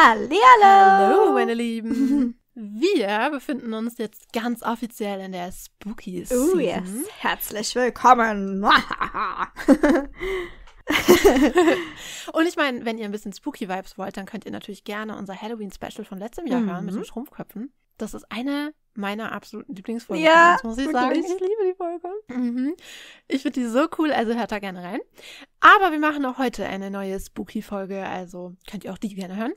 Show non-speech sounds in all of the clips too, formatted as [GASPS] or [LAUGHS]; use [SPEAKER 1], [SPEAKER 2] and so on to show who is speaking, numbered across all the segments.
[SPEAKER 1] Hallihallo! Hallo, meine Lieben! [LAUGHS] Wir befinden uns jetzt ganz offiziell in der Spooky Season. Oh yes,
[SPEAKER 2] herzlich willkommen! [LAUGHS]
[SPEAKER 1] und ich meine, wenn ihr ein bisschen Spooky Vibes wollt, dann könnt ihr natürlich gerne unser Halloween Special von letztem Jahr mhm. hören mit den mhm. Schrumpfköpfen. Das ist eine meiner absoluten Lieblingsfolgen. Ja, muss ich wirklich? sagen. Ich liebe die Folge. Mhm. Ich finde die so cool, also hört da gerne rein. Aber wir machen auch heute eine neue Spooky-Folge, also könnt ihr auch die gerne hören.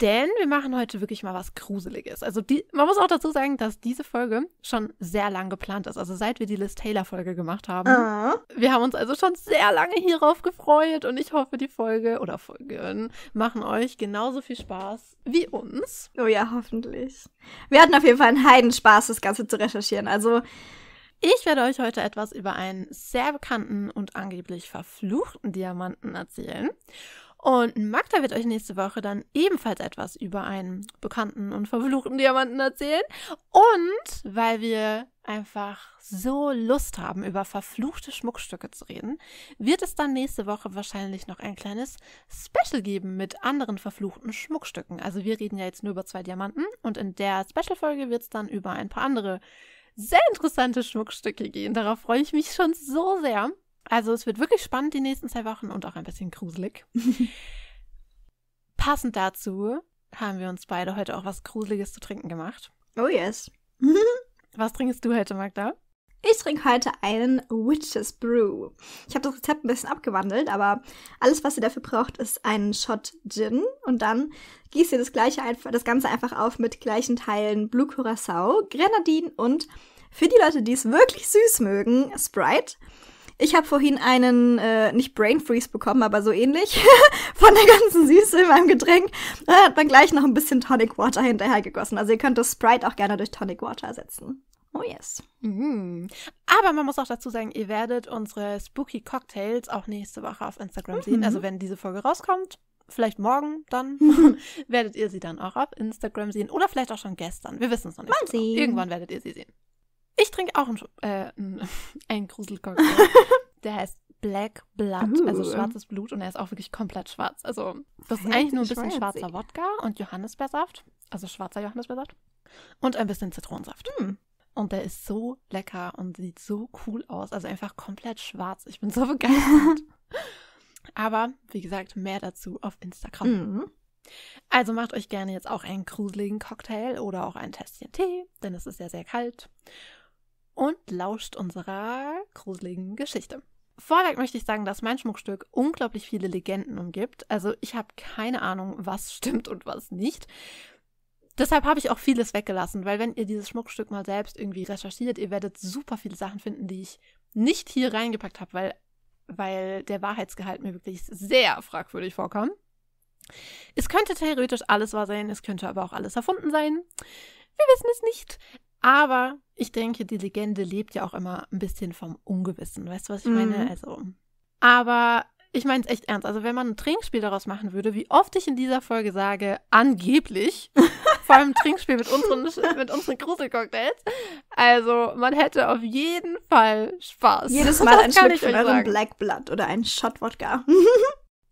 [SPEAKER 1] Denn wir machen heute wirklich mal was Gruseliges. Also die, man muss auch dazu sagen, dass diese Folge schon sehr lang geplant ist. Also seit wir die Liz Taylor-Folge gemacht haben. Ah. Wir haben uns also schon sehr lange hierauf gefreut und ich hoffe, die Folge oder
[SPEAKER 2] Folgen machen euch genauso viel Spaß wie uns. Oh ja, hoffentlich. Wir hatten auf jeden Fall einen Heidenspaß, das Ganze zu recherchieren. Also ich werde euch heute etwas
[SPEAKER 1] über einen sehr bekannten und angeblich verfluchten Diamanten erzählen. Und Magda wird euch nächste Woche dann ebenfalls etwas über einen bekannten und verfluchten Diamanten erzählen. Und weil wir einfach so Lust haben, über verfluchte Schmuckstücke zu reden, wird es dann nächste Woche wahrscheinlich noch ein kleines Special geben mit anderen verfluchten Schmuckstücken. Also wir reden ja jetzt nur über zwei Diamanten und in der Special-Folge wird es dann über ein paar andere sehr interessante Schmuckstücke gehen. Darauf freue ich mich schon so sehr. Also es wird wirklich spannend die nächsten zwei Wochen und auch ein bisschen gruselig. [LAUGHS] Passend dazu haben wir uns beide heute auch was Gruseliges zu trinken
[SPEAKER 2] gemacht. Oh yes. was trinkst du heute, Magda? Ich trinke heute einen Witches Brew. Ich habe das Rezept ein bisschen abgewandelt, aber alles, was ihr dafür braucht, ist einen Shot Gin und dann gießt ihr das, gleiche das Ganze einfach auf mit gleichen Teilen Blue Curacao, Grenadine und für die Leute, die es wirklich süß mögen, Sprite. Ich habe vorhin einen, äh, nicht Brain Freeze bekommen, aber so ähnlich, [LAUGHS] von der ganzen Süße in meinem Getränk. Da hat man gleich noch ein bisschen Tonic Water hinterher gegossen. Also ihr könnt das Sprite auch gerne durch Tonic Water ersetzen. Oh yes. Mhm.
[SPEAKER 1] Aber man muss auch dazu sagen, ihr werdet unsere Spooky Cocktails auch nächste Woche auf Instagram sehen. Also mhm. wenn diese Folge rauskommt, vielleicht morgen dann, [LAUGHS] werdet ihr sie dann auch auf Instagram sehen. Oder vielleicht auch schon gestern. Wir wissen es noch nicht. Mal genau. sehen. Irgendwann werdet ihr sie sehen. Ich trinke auch einen, äh, [LAUGHS] einen Gruselcocktail. [LAUGHS] Der heißt Black Blood, uh. also schwarzes Blut und er ist auch wirklich komplett schwarz. Also das ist eigentlich nur ein bisschen schwarzer Wodka und Johannisbeersaft, also schwarzer Johannisbeersaft und ein bisschen Zitronensaft. Hm. Und der ist so lecker und sieht so cool aus. Also einfach komplett schwarz. Ich bin so [LAUGHS] [LAUGHS] begeistert. Aber wie gesagt, mehr dazu auf Instagram. Mhm. Also macht euch gerne jetzt auch einen gruseligen Cocktail oder auch ein Tässchen Tee, denn es ist ja sehr kalt. Und lauscht unserer gruseligen Geschichte. Vorweg möchte ich sagen, dass mein Schmuckstück unglaublich viele Legenden umgibt. Also ich habe keine Ahnung, was stimmt und was nicht. Deshalb habe ich auch vieles weggelassen, weil wenn ihr dieses Schmuckstück mal selbst irgendwie recherchiert, ihr werdet super viele Sachen finden, die ich nicht hier reingepackt habe, weil, weil der Wahrheitsgehalt mir wirklich sehr fragwürdig vorkam. Es könnte theoretisch alles wahr sein, es könnte aber auch alles erfunden sein. Wir wissen es nicht. Aber ich denke, die Legende lebt ja auch immer ein bisschen vom Ungewissen. Weißt du, was ich meine? Mhm. Also. Aber ich meine es echt ernst. Also, wenn man ein Trinkspiel daraus machen würde, wie oft ich in dieser Folge sage, angeblich, [LAUGHS] vor allem Trinkspiel mit unseren, mit unseren Gruselcocktails. Also, man hätte auf jeden Fall Spaß. Jedes Mal ein Schluck von eurem
[SPEAKER 2] Black Blood oder ein Shot Wodka.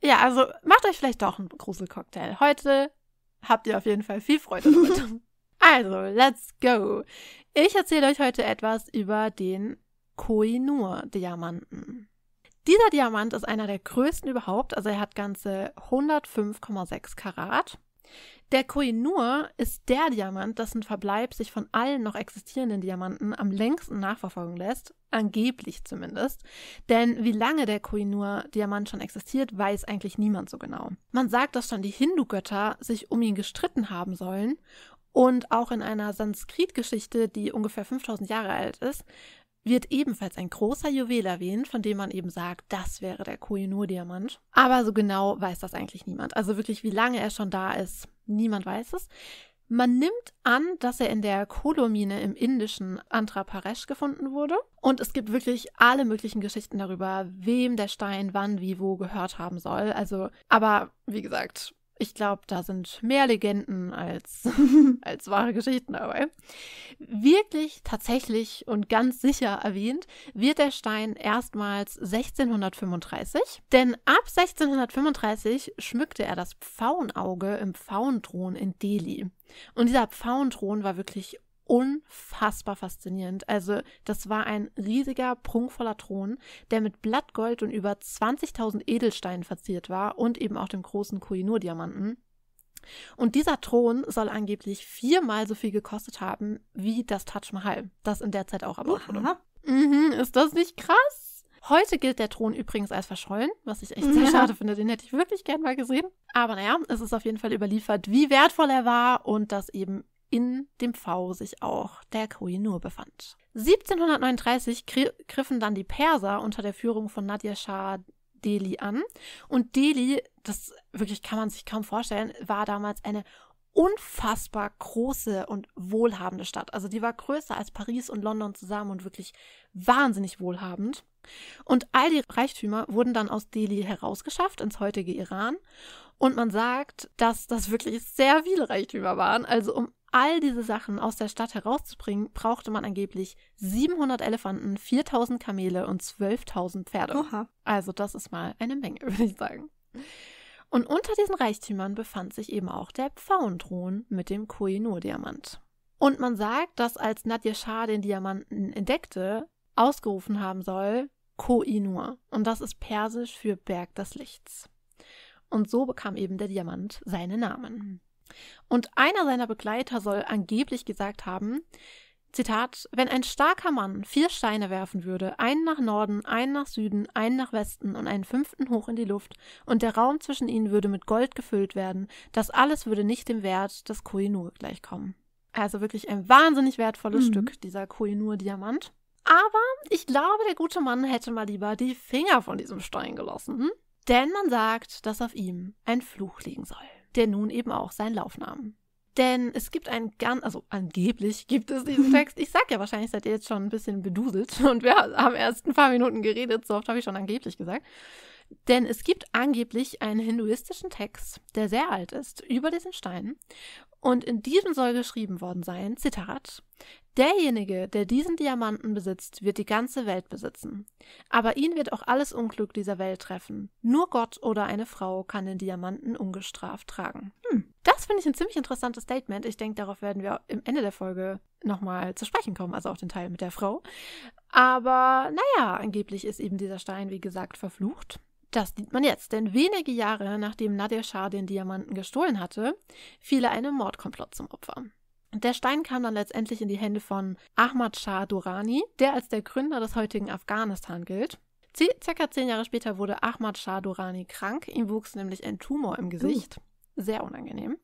[SPEAKER 1] ja, also macht euch vielleicht doch einen Gruselcocktail. Heute habt ihr auf jeden Fall viel Freude damit. [LAUGHS] also, let's go. Ich erzähle euch heute etwas über den Koinur-Diamanten. Dieser Diamant ist einer der größten überhaupt, also er hat ganze 105,6 Karat der Koinur ist der Diamant, dessen Verbleib sich von allen noch existierenden Diamanten am längsten nachverfolgen lässt, angeblich zumindest. Denn wie lange der Koinur-Diamant schon existiert, weiß eigentlich niemand so genau. Man sagt, dass schon die Hindu-Götter sich um ihn gestritten haben sollen. Und auch in einer Sanskrit-Geschichte, die ungefähr 5000 Jahre alt ist, wird ebenfalls ein großer Juwel erwähnt, von dem man eben sagt, das wäre der Koinur-Diamant. Aber so genau weiß das eigentlich niemand. Also wirklich, wie lange er schon da ist, Niemand weiß es. Man nimmt an, dass er in der Kolomine im indischen Andhra Paresh gefunden wurde. Und es gibt wirklich alle möglichen Geschichten darüber, wem der Stein wann, wie, wo gehört haben soll. Also, aber wie gesagt, ich glaube, da sind mehr Legenden als, [LAUGHS] als wahre Geschichten dabei. Wirklich, tatsächlich und ganz sicher erwähnt wird der Stein erstmals 1635, denn ab 1635 schmückte er das Pfauenauge im Pfauenthron in Delhi. Und dieser Pfauenthron war wirklich unfassbar faszinierend. Also das war ein riesiger, prunkvoller Thron, der mit Blattgold und über 20.000 Edelsteinen verziert war und eben auch dem großen Koinur-Diamanten. Und dieser Thron soll angeblich viermal so viel gekostet haben wie das Taj Mahal, das in der Zeit auch erbaut wurde. Mhm, ist das nicht krass? Heute gilt der Thron übrigens als verschollen, was ich echt sehr ja. schade finde. Den hätte ich wirklich gern mal gesehen. Aber naja, es ist auf jeden Fall überliefert, wie wertvoll er war und dass eben in dem V sich auch der Koh-i-Nur befand. 1739 griffen dann die Perser unter der Führung von Nadir Shah Delhi an. Und Delhi, das wirklich kann man sich kaum vorstellen, war damals eine unfassbar große und wohlhabende Stadt. Also die war größer als Paris und London zusammen und wirklich wahnsinnig wohlhabend. Und all die Reichtümer wurden dann aus Delhi herausgeschafft ins heutige Iran. Und man sagt, dass das wirklich sehr viele Reichtümer waren. Also um all diese Sachen aus der Stadt herauszubringen, brauchte man angeblich 700 Elefanten, 4000 Kamele und 12.000 Pferde. Oha. Also das ist mal eine Menge, [LAUGHS] würde ich sagen. Und unter diesen Reichtümern befand sich eben auch der Pfauenthron mit dem koinur diamant Und man sagt, dass als Nadja Shah den Diamanten entdeckte, ausgerufen haben soll Koinur. Und das ist persisch für Berg des Lichts. Und so bekam eben der Diamant seinen Namen. Und einer seiner Begleiter soll angeblich gesagt haben, Zitat, wenn ein starker Mann vier Steine werfen würde, einen nach Norden, einen nach Süden, einen nach Westen und einen fünften hoch in die Luft, und der Raum zwischen ihnen würde mit Gold gefüllt werden, das alles würde nicht dem Wert des Koinur gleichkommen. Also wirklich ein wahnsinnig wertvolles mhm. Stück, dieser Koinur-Diamant. Aber ich glaube, der gute Mann hätte mal lieber die Finger von diesem Stein gelassen. Denn man sagt, dass auf ihm ein Fluch liegen soll der nun eben auch seinen Lauf nahm. Denn es gibt einen ganz, also angeblich gibt es diesen [LAUGHS] Text. Ich sag ja wahrscheinlich, seid ihr jetzt schon ein bisschen beduselt [LAUGHS] und wir haben erst ein paar Minuten geredet, so oft habe ich schon angeblich gesagt. Denn es gibt angeblich einen hinduistischen Text, der sehr alt ist, über diesen Stein. Und in diesem soll geschrieben worden sein, Zitat, Derjenige, der diesen Diamanten besitzt, wird die ganze Welt besitzen. Aber ihn wird auch alles Unglück dieser Welt treffen. Nur Gott oder eine Frau kann den Diamanten ungestraft tragen. Hm, das finde ich ein ziemlich interessantes Statement. Ich denke, darauf werden wir im Ende der Folge nochmal zu sprechen kommen, also auch den Teil mit der Frau. Aber naja, angeblich ist eben dieser Stein, wie gesagt, verflucht. Das sieht man jetzt, denn wenige Jahre nachdem Nadir Shah den Diamanten gestohlen hatte, fiel er einem Mordkomplott zum Opfer. Der Stein kam dann letztendlich in die Hände von Ahmad Shah Durrani, der als der Gründer des heutigen Afghanistan gilt. Circa zehn Jahre später wurde Ahmad Shah Durrani krank, ihm wuchs nämlich ein Tumor im Gesicht. Uh. Sehr unangenehm.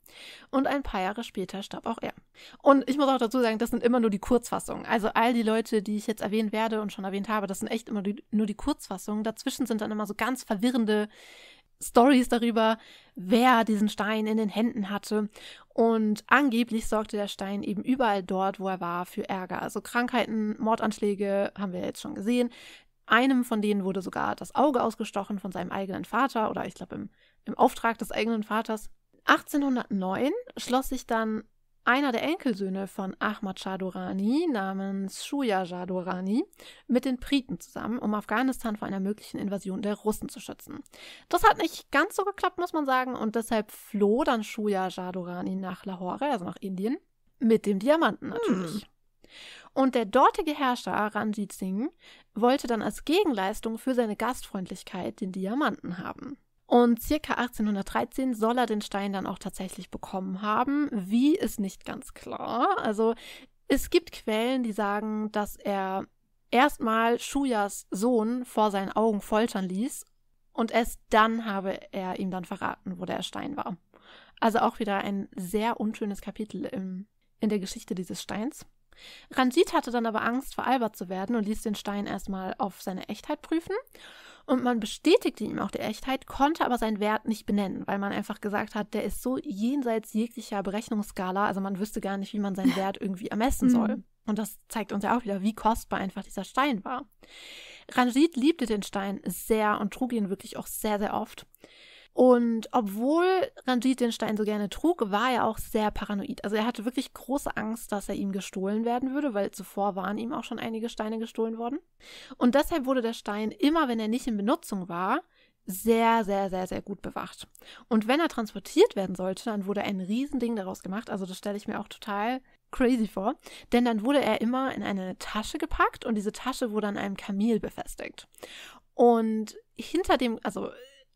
[SPEAKER 1] Und ein paar Jahre später starb auch er. Und ich muss auch dazu sagen, das sind immer nur die Kurzfassungen. Also all die Leute, die ich jetzt erwähnen werde und schon erwähnt habe, das sind echt immer die, nur die Kurzfassungen. Dazwischen sind dann immer so ganz verwirrende Stories darüber, wer diesen Stein in den Händen hatte. Und angeblich sorgte der Stein eben überall dort, wo er war, für Ärger. Also Krankheiten, Mordanschläge haben wir jetzt schon gesehen. Einem von denen wurde sogar das Auge ausgestochen von seinem eigenen Vater oder ich glaube im, im Auftrag des eigenen Vaters. 1809 schloss sich dann einer der Enkelsöhne von Ahmad Shah Durrani namens Shuja Shah Durrani mit den Briten zusammen, um Afghanistan vor einer möglichen Invasion der Russen zu schützen. Das hat nicht ganz so geklappt, muss man sagen, und deshalb floh dann Shuja Shah Durrani nach Lahore, also nach Indien, mit dem Diamanten natürlich. Hm. Und der dortige Herrscher Ranjit Singh wollte dann als Gegenleistung für seine Gastfreundlichkeit den Diamanten haben. Und circa 1813 soll er den Stein dann auch tatsächlich bekommen haben. Wie ist nicht ganz klar. Also es gibt Quellen, die sagen, dass er erstmal Shuyas Sohn vor seinen Augen foltern ließ und erst dann habe er ihm dann verraten, wo der Stein war. Also auch wieder ein sehr unschönes Kapitel im, in der Geschichte dieses Steins. Ranjit hatte dann aber Angst, veralbert zu werden und ließ den Stein erstmal auf seine Echtheit prüfen und man bestätigte ihm auch die Echtheit, konnte aber seinen Wert nicht benennen, weil man einfach gesagt hat, der ist so jenseits jeglicher Berechnungsskala, also man wüsste gar nicht, wie man seinen Wert irgendwie ermessen soll. Mhm. Und das zeigt uns ja auch wieder, wie kostbar einfach dieser Stein war. Ranjit liebte den Stein sehr und trug ihn wirklich auch sehr, sehr oft. Und obwohl Ranjit den Stein so gerne trug, war er auch sehr paranoid. Also er hatte wirklich große Angst, dass er ihm gestohlen werden würde, weil zuvor waren ihm auch schon einige Steine gestohlen worden. Und deshalb wurde der Stein immer, wenn er nicht in Benutzung war, sehr, sehr, sehr, sehr gut bewacht. Und wenn er transportiert werden sollte, dann wurde ein Riesending daraus gemacht. Also das stelle ich mir auch total crazy vor. Denn dann wurde er immer in eine Tasche gepackt und diese Tasche wurde an einem Kamel befestigt. Und hinter dem, also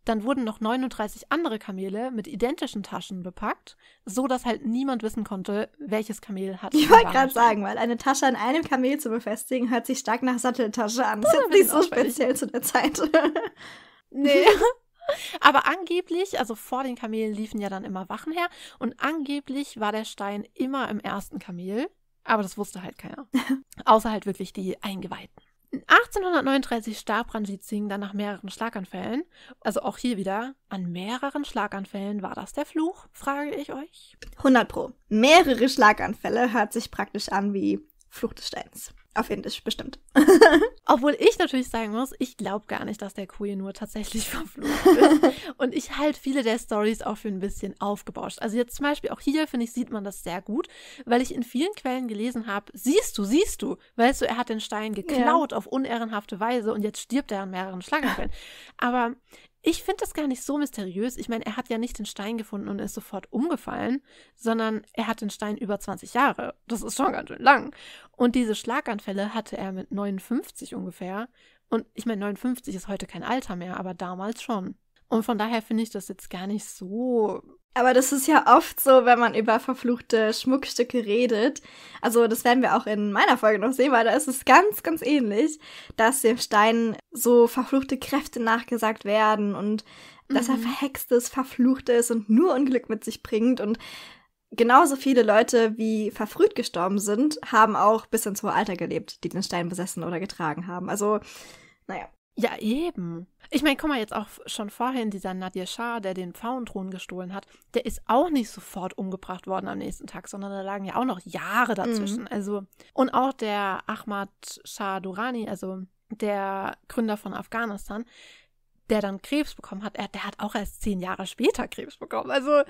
[SPEAKER 1] dann wurden noch 39 andere Kamele mit identischen Taschen bepackt, so dass halt niemand wissen konnte, welches Kamel hat. Ich wollte gerade
[SPEAKER 2] sagen, weil eine Tasche an einem Kamel zu befestigen, hört sich stark nach Satteltasche an. Das ist nicht so speziell zu der Zeit. [LAUGHS] nee. [LAUGHS] Aber angeblich, also vor
[SPEAKER 1] den Kamelen liefen ja dann immer Wachen her und angeblich war der Stein immer im ersten Kamel, aber das wusste halt keiner. [LAUGHS] Außer halt wirklich die Eingeweihten. 1839 starb Ranjit Singh dann nach mehreren Schlaganfällen. Also auch hier wieder, an mehreren Schlaganfällen
[SPEAKER 2] war das der Fluch,
[SPEAKER 1] frage ich euch.
[SPEAKER 2] 100 Pro. Mehrere Schlaganfälle hört sich praktisch an wie Fluch des Steins. Auf Indisch, bestimmt. [LAUGHS]
[SPEAKER 1] Obwohl ich natürlich sagen muss, ich glaube gar nicht, dass der Kuh nur tatsächlich [LAUGHS] verflucht ist. Und ich halte viele der Stories auch für ein bisschen aufgebauscht. Also jetzt zum Beispiel auch hier, finde ich, sieht man das sehr gut, weil ich in vielen Quellen gelesen habe, siehst du, siehst du, weißt du, er hat den Stein geklaut ja. auf unehrenhafte Weise und jetzt stirbt er an mehreren Schlangenquellen. Aber ich finde das gar nicht so mysteriös. Ich meine, er hat ja nicht den Stein gefunden und ist sofort umgefallen, sondern er hat den Stein über 20 Jahre. Das ist schon ganz schön lang. Und diese Schlaganfälle hatte er mit 59 ungefähr. Und ich meine, 59 ist heute kein Alter mehr, aber damals schon. Und von daher finde ich das jetzt gar nicht
[SPEAKER 2] so aber das ist ja oft so, wenn man über verfluchte Schmuckstücke redet. Also das werden wir auch in meiner Folge noch sehen, weil da ist es ganz, ganz ähnlich, dass dem Stein so verfluchte Kräfte nachgesagt werden und mhm. dass er mhm. verhext ist, verflucht ist und nur Unglück mit sich bringt. Und genauso viele Leute, wie verfrüht gestorben sind, haben auch bis ins hohe Alter gelebt, die den Stein besessen oder getragen haben. Also, naja. Ja, eben. Ich meine, guck mal, jetzt auch schon vorhin, dieser Nadir Shah, der den Pfauenthron
[SPEAKER 1] gestohlen hat, der ist auch nicht sofort umgebracht worden am nächsten Tag, sondern da lagen ja auch noch Jahre mhm. dazwischen. Mhm. Also, und auch der Ahmad Shah Durrani, also der Gründer von Afghanistan, der dann Krebs bekommen hat, er, der hat auch erst zehn Jahre später Krebs bekommen. Also,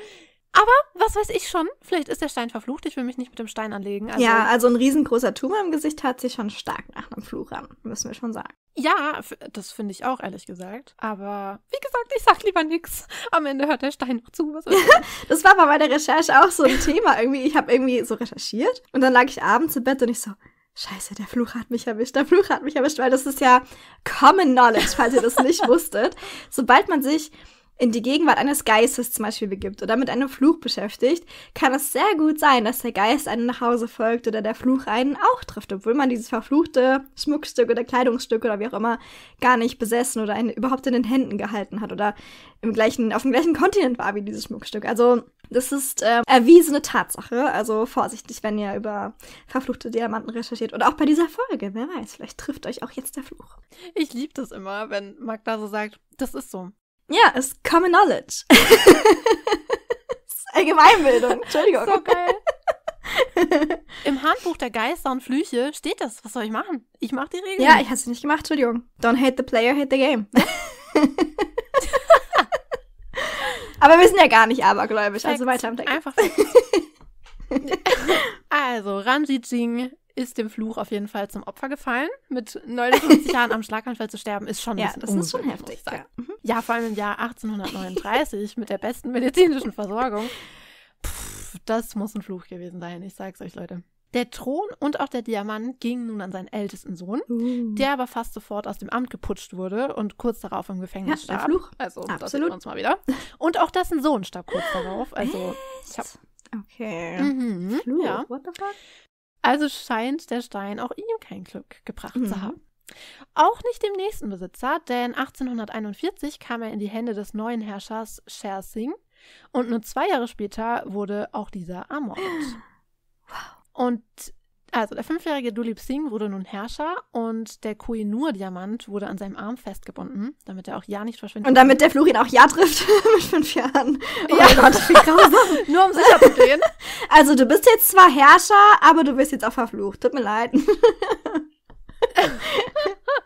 [SPEAKER 1] aber was weiß ich schon, vielleicht ist der Stein verflucht, ich will mich nicht mit dem Stein anlegen. Also ja, also ein
[SPEAKER 2] riesengroßer Tumor im Gesicht hat sich schon stark nach einem Fluch an, müssen wir schon sagen. Ja, das finde ich auch, ehrlich gesagt. Aber
[SPEAKER 1] wie gesagt, ich sag lieber nichts. Am Ende hört der Stein
[SPEAKER 2] noch zu. [LAUGHS] das war bei meiner Recherche auch so ein [LAUGHS] Thema. Irgendwie, ich habe irgendwie so recherchiert und dann lag ich abends im Bett und ich so, Scheiße, der Fluch hat mich erwischt, der Fluch hat mich erwischt, weil das ist ja Common Knowledge, falls ihr das nicht [LAUGHS] wusstet. Sobald man sich in die Gegenwart eines Geistes zum Beispiel begibt oder mit einem Fluch beschäftigt, kann es sehr gut sein, dass der Geist einen nach Hause folgt oder der Fluch einen auch trifft, obwohl man dieses verfluchte Schmuckstück oder Kleidungsstück oder wie auch immer gar nicht besessen oder eine, überhaupt in den Händen gehalten hat oder im gleichen, auf dem gleichen Kontinent war wie dieses Schmuckstück. Also das ist äh, erwiesene Tatsache. Also vorsichtig, wenn ihr über verfluchte Diamanten recherchiert. Oder auch bei dieser Folge. Wer weiß, vielleicht trifft euch auch jetzt der Fluch. Ich liebe das immer, wenn Magda so sagt, das ist so. Ja, ist Common Knowledge.
[SPEAKER 1] [LAUGHS] Allgemeinbildung, Entschuldigung. So geil. [LAUGHS] Im Handbuch der Geister und Flüche steht das. Was soll ich machen? Ich mach die Regeln. Ja, ich
[SPEAKER 2] hab's nicht gemacht, Entschuldigung. Don't hate the player, hate the game. [LAUGHS] Aber wir sind ja gar nicht abergläubisch, also weiter am Text. Einfach. also,
[SPEAKER 1] Ranjit Jing ist dem Fluch auf jeden Fall zum Opfer gefallen. Mit 59 Jahren am Schlaganfall zu sterben, ist schon Ja, das ist schon heftig. Ja. Mhm. Ja, vor allem im Jahr 1839 mit der besten medizinischen Versorgung. Pff, das muss ein Fluch gewesen sein, ich sag's euch, Leute. Der Thron und auch der Diamant gingen nun an seinen ältesten Sohn, uh. der aber fast sofort aus dem Amt geputscht wurde und kurz darauf im Gefängnis ja, starb. Fluch. Also, Absolut. das sehen wir uns mal wieder. Und auch dessen Sohn starb kurz darauf. Also, ich hab.
[SPEAKER 2] Okay. Mhm, Fluch. Ja. What the fuck?
[SPEAKER 1] Also scheint der Stein auch ihm kein Glück gebracht mhm. zu haben. Auch nicht dem nächsten Besitzer, denn 1841 kam er in die Hände des neuen Herrschers Sher Singh und nur zwei Jahre später wurde auch dieser ermordet. [GASPS] Wow. Und also der fünfjährige Dulip Singh wurde nun Herrscher und der koh diamant wurde an seinem Arm
[SPEAKER 2] festgebunden,
[SPEAKER 1] damit er auch ja nicht verschwindet. Und damit der
[SPEAKER 2] Fluch ihn auch ja trifft [LAUGHS] mit fünf Jahren. Oh ja. Gott, wie [LAUGHS] Nur um sicher zu gehen. [LAUGHS] Also du bist jetzt zwar Herrscher, aber du bist jetzt auch verflucht. Tut mir leid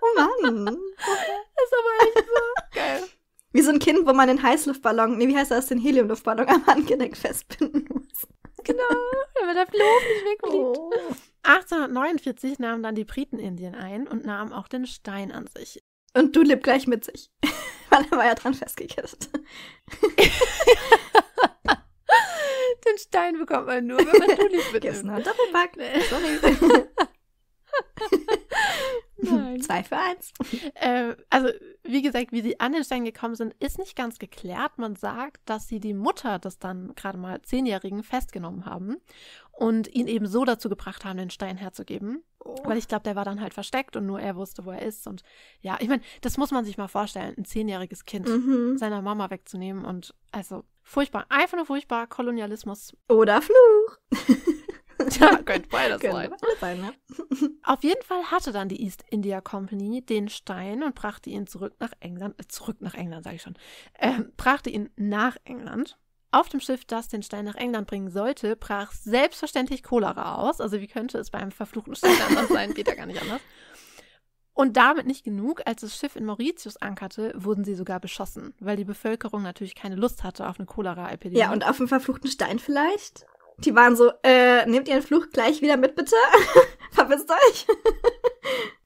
[SPEAKER 1] oh Mann. Das ist aber echt so
[SPEAKER 2] geil. Wie so ein Kind, wo man den Heißluftballon, nee, wie heißt das, den Heliumluftballon am Handgelenk festbinden muss.
[SPEAKER 1] Genau, damit der Luft nicht wegfliegt. Oh. 1849 nahmen dann die Briten Indien ein und nahmen auch den Stein an sich.
[SPEAKER 2] Und du lebst gleich mit sich, [LAUGHS] weil er war ja dran festgekettet. [LAUGHS]
[SPEAKER 1] den Stein bekommt man nur, wenn man Dulip [LAUGHS] mitnimmt. Gibt's noch Doppelpack? Sorry.
[SPEAKER 2] Nein. Zwei für eins.
[SPEAKER 1] Äh, also, wie gesagt, wie sie an den Stein gekommen sind, ist nicht ganz geklärt. Man sagt, dass sie die Mutter des dann gerade mal Zehnjährigen festgenommen haben und ihn eben so dazu gebracht haben, den Stein herzugeben. Oh. Weil ich glaube, der war dann halt versteckt und nur er wusste, wo er ist. Und ja, ich meine, das muss man sich mal vorstellen, ein zehnjähriges Kind mhm. seiner Mama wegzunehmen und also furchtbar, einfach nur furchtbar, Kolonialismus.
[SPEAKER 2] Oder Fluch. [LAUGHS] [LAUGHS] ja, könnte beides könnte sein. Beides sein
[SPEAKER 1] ja. [LAUGHS] Auf jeden Fall hatte dann die East India Company den Stein und brachte ihn zurück nach England, äh, zurück nach England, sage ich schon, äh, brachte ihn nach England. Auf dem Schiff, das den Stein nach England bringen sollte, brach selbstverständlich Cholera aus. Also wie könnte es bei einem verfluchten Stein [LAUGHS] anders sein? Geht ja gar nicht anders. Und damit nicht genug, als das Schiff in Mauritius ankerte, wurden sie sogar beschossen, weil die Bevölkerung natürlich keine Lust hatte auf eine
[SPEAKER 2] Cholera-Epidemie. Ja, und auf einen verfluchten Stein vielleicht? Die waren so, äh, nehmt ihren Fluch gleich wieder mit, bitte. [LAUGHS] Verpisst euch.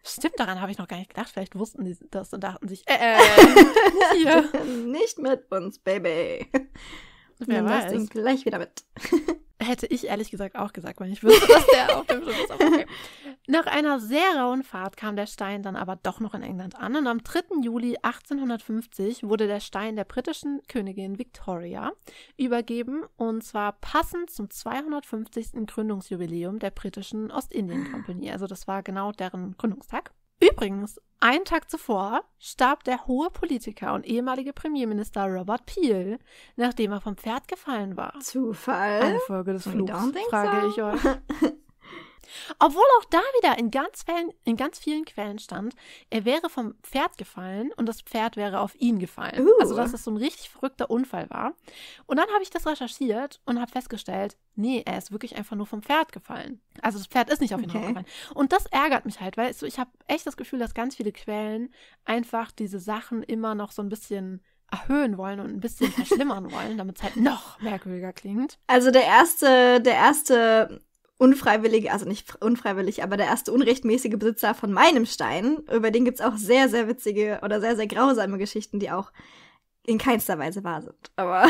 [SPEAKER 2] Stimmt, daran habe ich noch gar nicht gedacht. Vielleicht wussten die das und dachten sich, äh, äh [LAUGHS] hier. nicht mit uns, Baby. Wer Nimm weiß. das gleich wieder mit. [LAUGHS] Hätte ich ehrlich gesagt auch gesagt, wenn ich wüsste, dass der
[SPEAKER 1] auf dem Schiff ist. Okay. Nach einer sehr rauen Fahrt kam der Stein dann aber doch noch in England an und am 3. Juli 1850 wurde der Stein der britischen Königin Victoria übergeben und zwar passend zum 250. Gründungsjubiläum der britischen Ostindien-Kompanie. Ah. Also das war genau deren Gründungstag. Übrigens, einen Tag zuvor starb der hohe Politiker und ehemalige Premierminister Robert Peel, nachdem er vom Pferd gefallen war. Zufall? Eine Folge des Flugs, frage so. ich euch. [LAUGHS] Obwohl auch da wieder in ganz, vielen, in ganz vielen Quellen stand, er wäre vom Pferd gefallen und das Pferd wäre auf ihn gefallen. Uh. Also, dass es so ein richtig verrückter Unfall war. Und dann habe ich das recherchiert und habe festgestellt, nee, er ist wirklich einfach nur vom Pferd gefallen. Also, das Pferd ist nicht auf ihn okay. gefallen. Und das ärgert mich halt, weil so, ich habe echt das Gefühl, dass ganz viele Quellen einfach diese Sachen immer noch so ein bisschen erhöhen wollen und ein bisschen [LAUGHS] verschlimmern wollen, damit es halt noch merkwürdiger klingt.
[SPEAKER 2] Also der erste, der erste unfreiwillige, also nicht unfreiwillig, aber der erste unrechtmäßige Besitzer von meinem Stein, über den gibt es auch sehr, sehr witzige oder sehr, sehr grausame Geschichten, die auch in keinster Weise wahr sind. Aber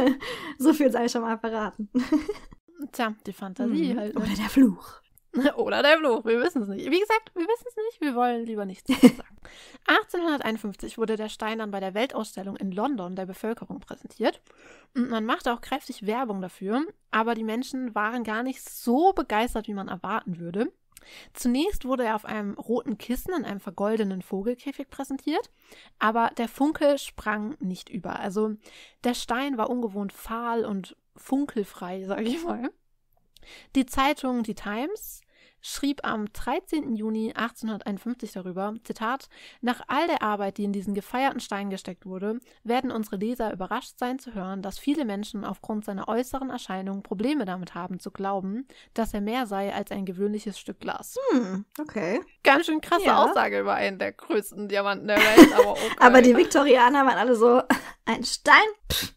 [SPEAKER 2] [LAUGHS] so viel sei schon mal verraten. Tja, die Fantasie mhm. halt. Ne? Oder der Fluch. [LAUGHS] Oder
[SPEAKER 1] der Fluch, wir wissen es nicht. Wie gesagt, wir wissen es nicht, wir wollen lieber nichts [LAUGHS] sagen. 1851 wurde der Stein dann bei der Weltausstellung in London der Bevölkerung präsentiert. Und man machte auch kräftig Werbung dafür, aber die Menschen waren gar nicht so begeistert, wie man erwarten würde. Zunächst wurde er auf einem roten Kissen in einem vergoldenen Vogelkäfig präsentiert, aber der Funke sprang nicht über. Also der Stein war ungewohnt fahl und funkelfrei, [LAUGHS] sage ich mal. Die Zeitung Die Times schrieb am 13. Juni 1851 darüber, Zitat, nach all der Arbeit, die in diesen gefeierten Stein gesteckt wurde, werden unsere Leser überrascht sein zu hören, dass viele Menschen aufgrund seiner äußeren Erscheinung Probleme damit haben zu glauben, dass er mehr sei als ein gewöhnliches Stück Glas. Hm, okay. Ganz schön krasse ja. Aussage über einen der größten Diamanten
[SPEAKER 2] der Welt, aber okay. [LAUGHS] aber die Viktorianer waren alle so, [LAUGHS] ein Stein? Pff,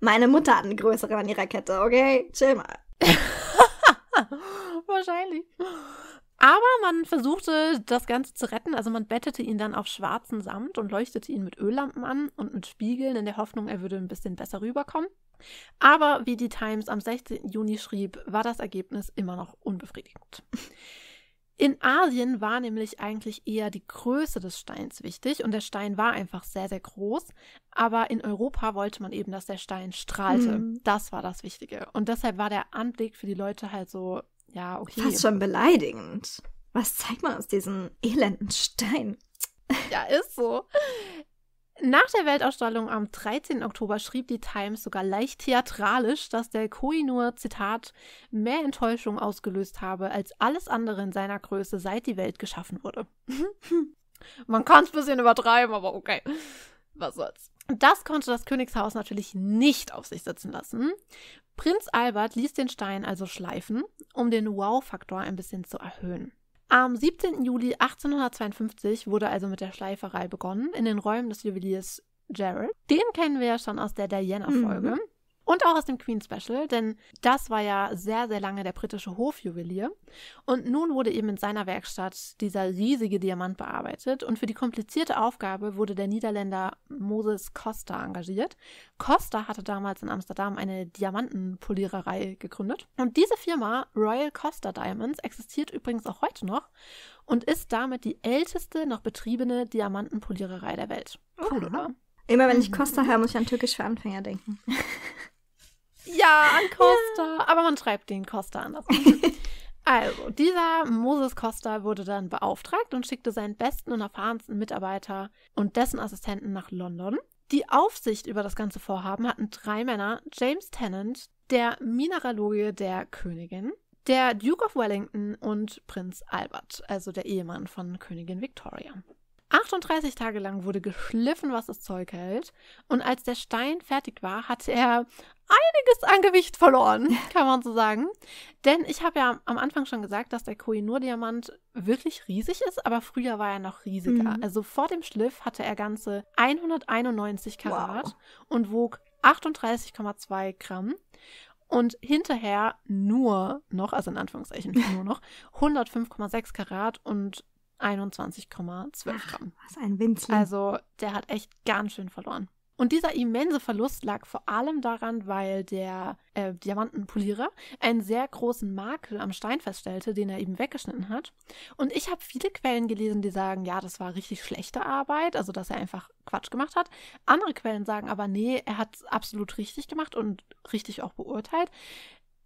[SPEAKER 2] Meine Mutter hat einen größeren an ihrer Kette, okay? Chill mal. [LAUGHS]
[SPEAKER 1] Wahrscheinlich. Aber man versuchte, das Ganze zu retten. Also man bettete ihn dann auf schwarzen Samt und leuchtete ihn mit Öllampen an und mit Spiegeln in der Hoffnung, er würde ein bisschen besser rüberkommen. Aber wie die Times am 16. Juni schrieb, war das Ergebnis immer noch unbefriedigend. In Asien war nämlich eigentlich eher die Größe des Steins wichtig und der Stein war einfach sehr, sehr groß. Aber in Europa wollte man eben, dass der Stein strahlte. Mhm. Das war das Wichtige. Und deshalb war der Anblick für die Leute halt so ja, okay. Fast schon beleidigend. Was zeigt man aus diesem elenden Stein? Ja, ist so. Nach der Weltausstellung am 13. Oktober schrieb die Times sogar leicht theatralisch, dass der Koi Zitat, mehr Enttäuschung ausgelöst habe als alles andere in seiner Größe, seit die Welt geschaffen wurde. [LAUGHS] Man kann es ein bisschen übertreiben, aber okay. Was soll's. Das konnte das Königshaus natürlich nicht auf sich sitzen lassen. Prinz Albert ließ den Stein also schleifen, um den Wow-Faktor ein bisschen zu erhöhen. Am 17. Juli 1852 wurde also mit der Schleiferei begonnen in den Räumen des Juweliers Gerald. Den kennen wir ja schon aus der Diana-Folge. Mhm und auch aus dem Queen Special, denn das war ja sehr, sehr lange der britische Hofjuwelier. Und nun wurde eben in seiner Werkstatt dieser riesige Diamant bearbeitet und für die komplizierte Aufgabe wurde der Niederländer Moses Costa engagiert. Costa hatte damals in Amsterdam eine Diamantenpoliererei gegründet und diese Firma Royal Costa Diamonds existiert übrigens auch heute noch und ist damit die älteste noch betriebene
[SPEAKER 2] Diamantenpoliererei der Welt. Oh, cool, oder? Ne? Immer wenn ich mhm. Costa höre, muss ich an Türkisch für Anfänger denken. [LAUGHS]
[SPEAKER 1] Ja, an Costa. Ja. Aber man schreibt den Costa anders. [LAUGHS] also, dieser Moses Costa wurde dann beauftragt und schickte seinen besten und erfahrensten Mitarbeiter und dessen Assistenten nach London. Die Aufsicht über das ganze Vorhaben hatten drei Männer: James Tennant, der Mineralogie der Königin, der Duke of Wellington und Prinz Albert, also der Ehemann von Königin Victoria. 38 Tage lang wurde geschliffen, was das Zeug hält, und als der Stein fertig war, hatte er einiges an Gewicht verloren, [LAUGHS] kann man so sagen. Denn ich habe ja am Anfang schon gesagt, dass der Kohinoor-Diamant wirklich riesig ist, aber früher war er noch riesiger. Mhm. Also vor dem Schliff hatte er ganze 191 Karat wow. und wog 38,2 Gramm und hinterher nur noch, also in Anführungszeichen [LAUGHS] nur noch, 105,6 Karat und 21,12 Gramm. Was ein Winzling. Also der hat echt ganz schön verloren. Und dieser immense Verlust lag vor allem daran, weil der äh, Diamantenpolierer einen sehr großen Makel am Stein feststellte, den er eben weggeschnitten hat. Und ich habe viele Quellen gelesen, die sagen, ja, das war richtig schlechte Arbeit, also dass er einfach Quatsch gemacht hat. Andere Quellen sagen aber, nee, er hat es absolut richtig gemacht und richtig auch beurteilt.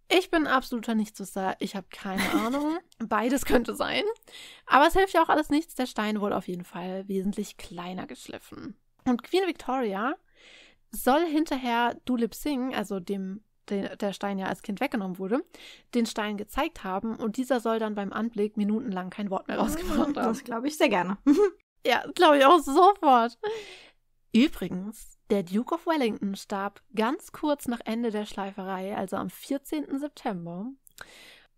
[SPEAKER 1] Ich bin absoluter Nichtswisser. Ich habe keine [LAUGHS] Ahnung. Beides könnte sein. Aber es hilft ja auch alles nichts. Der Stein wurde auf jeden Fall wesentlich kleiner geschliffen. Und Queen Victoria soll hinterher Dulip Singh, also dem der Stein ja als Kind weggenommen wurde, den Stein gezeigt haben und dieser soll dann beim Anblick minutenlang kein Wort mehr rausgebracht haben. Das glaube ich sehr gerne. [LAUGHS] ja, glaube ich auch sofort. Übrigens, der Duke of Wellington starb ganz kurz nach Ende der Schleiferei, also am 14. September.